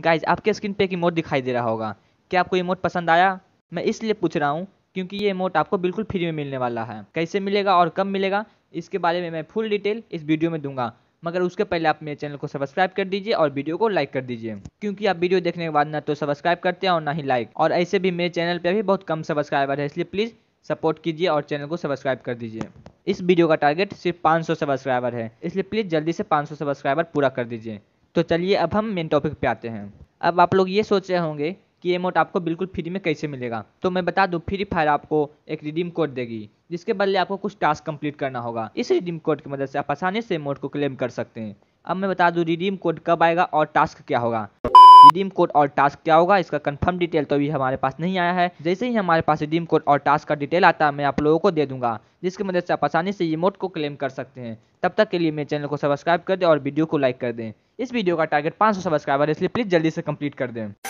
guys आपके screen पे एक इमोट दिखाई दे रहा होगा क्या आपको इमोट पसंद आया मैं इसलिए पूछ रहा हूँ क्योंकि ये इमोट आपको बिल्कुल फ्री में मिलने वाला है कैसे मिलेगा और कब मिलेगा इसके बारे में मैं फुल डिटेल इस वीडियो में दूंगा मगर उसके पहले आप मेरे चैनल को सब्सक्राइब कर दीजिए और वीडियो को लाइक कर दीजिए क्योंकि आप वीडियो देखने के बाद ना तो सब्सक्राइब करते हैं और ना ही लाइक और ऐसे भी मेरे चैनल पर भी बहुत कम सब्सक्राइबर है इसलिए प्लीज़ सपोर्ट कीजिए और चैनल को सब्सक्राइब कर दीजिए इस वीडियो का टारगेट सिर्फ 500 सब्सक्राइबर है इसलिए प्लीज़ जल्दी से 500 सब्सक्राइबर पूरा कर दीजिए तो चलिए अब हम मेन टॉपिक पे आते हैं अब आप लोग ये सोच रहे होंगे कि ये मोट आपको बिल्कुल फ्री में कैसे मिलेगा तो मैं बता दूं फ्री फायर आपको एक रिडीम कोड देगी जिसके बदले आपको कुछ टास्क कंप्लीट करना होगा इस रिडीम कोड की मदद से आप आसानी से मोट को क्लेम कर सकते हैं अब मैं बता दूं रिडीम कोड कब आएगा और टास्क क्या होगा रिडीम कोड और टास्क क्या होगा इसका कंफर्म डिटेल तो अभी हमारे पास नहीं आया है जैसे ही हमारे पास रिडीम कोड और टास्क का डिटेल आता है मैं आप लोगों को दे दूंगा जिसकी मदद से आप आसानी से ये मोट को क्लेम कर सकते हैं तब तक के लिए मेरे चैनल को सब्सक्राइब कर दें और वीडियो को लाइक कर दें इस वीडियो का टारगेट 500 सब्सक्राइबर है इसलिए प्लीज़ जल्दी से कंप्लीट कर दें